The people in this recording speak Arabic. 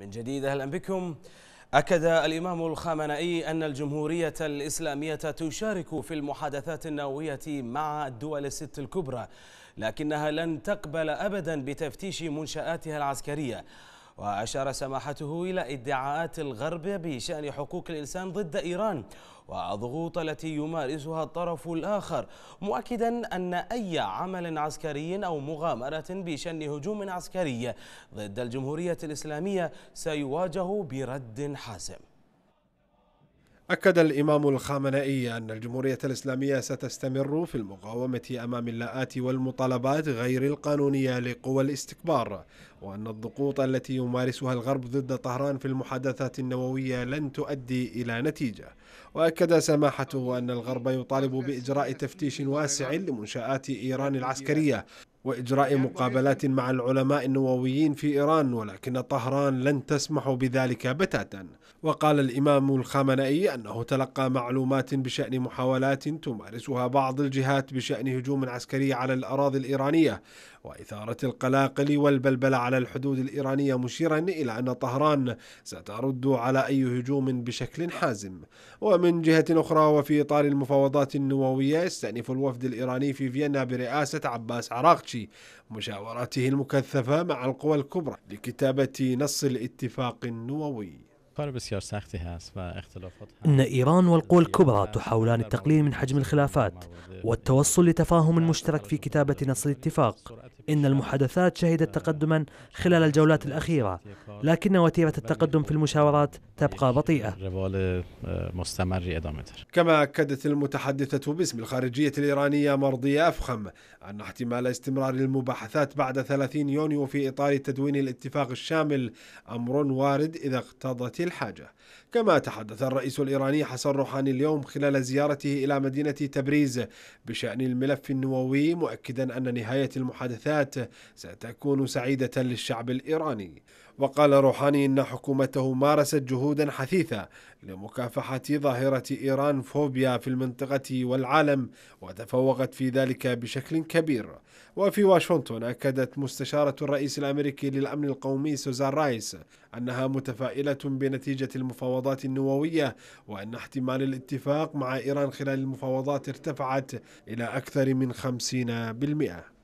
من جديد أهلا بكم أكد الإمام الخامنئي أن الجمهورية الإسلامية تشارك في المحادثات النووية مع الدول الست الكبرى لكنها لن تقبل أبدا بتفتيش منشآتها العسكرية وأشار سماحته إلى ادعاءات الغرب بشأن حقوق الإنسان ضد إيران والضغوط التي يمارسها الطرف الآخر مؤكدا أن أي عمل عسكري أو مغامرة بشأن هجوم عسكري ضد الجمهورية الإسلامية سيواجه برد حاسم أكد الإمام الخامنئي أن الجمهورية الإسلامية ستستمر في المقاومة أمام اللاءات والمطالبات غير القانونية لقوى الاستكبار وأن الضغوط التي يمارسها الغرب ضد طهران في المحادثات النووية لن تؤدي إلى نتيجة وأكد سماحته أن الغرب يطالب بإجراء تفتيش واسع لمنشآت إيران العسكرية واجراء مقابلات مع العلماء النوويين في ايران ولكن طهران لن تسمح بذلك بتاتا وقال الامام الخامنئي انه تلقى معلومات بشان محاولات تمارسها بعض الجهات بشان هجوم عسكري على الاراضي الايرانيه وإثارة القلاقل والبلبلة على الحدود الإيرانية مشيرا إلى أن طهران سترد على أي هجوم بشكل حازم ومن جهة أخرى وفي إطار المفاوضات النووية يستأنف الوفد الإيراني في فيينا برئاسة عباس عراقشي مشاوراته المكثفة مع القوى الكبرى لكتابة نص الاتفاق النووي ان ايران والقوى الكبرى تحاولان التقليل من حجم الخلافات والتوصل لتفاهم مشترك في كتابه نص الاتفاق ان المحادثات شهدت آه، تقدما خلال الجولات الاخيره لكن وتيره التقدم في المشاورات تبقى بطيئه آه، كما اكدت المتحدثه باسم الخارجيه الايرانيه مرضية افخم ان احتمال استمرار المباحثات بعد 30 يونيو في اطار تدوين الاتفاق الشامل امر وارد اذا اقتضت الحاجة كما تحدث الرئيس الإيراني حسن روحاني اليوم خلال زيارته إلى مدينة تبريز بشأن الملف النووي مؤكدا أن نهاية المحادثات ستكون سعيدة للشعب الإيراني وقال روحاني إن حكومته مارست جهودا حثيثة لمكافحة ظاهرة إيران فوبيا في المنطقة والعالم وتفوقت في ذلك بشكل كبير وفي واشنطن أكدت مستشارة الرئيس الأمريكي للأمن القومي سوزان رايس أنها متفائلة بنتيجة المفاوضات النووية وأن احتمال الاتفاق مع إيران خلال المفاوضات ارتفعت إلى أكثر من 50%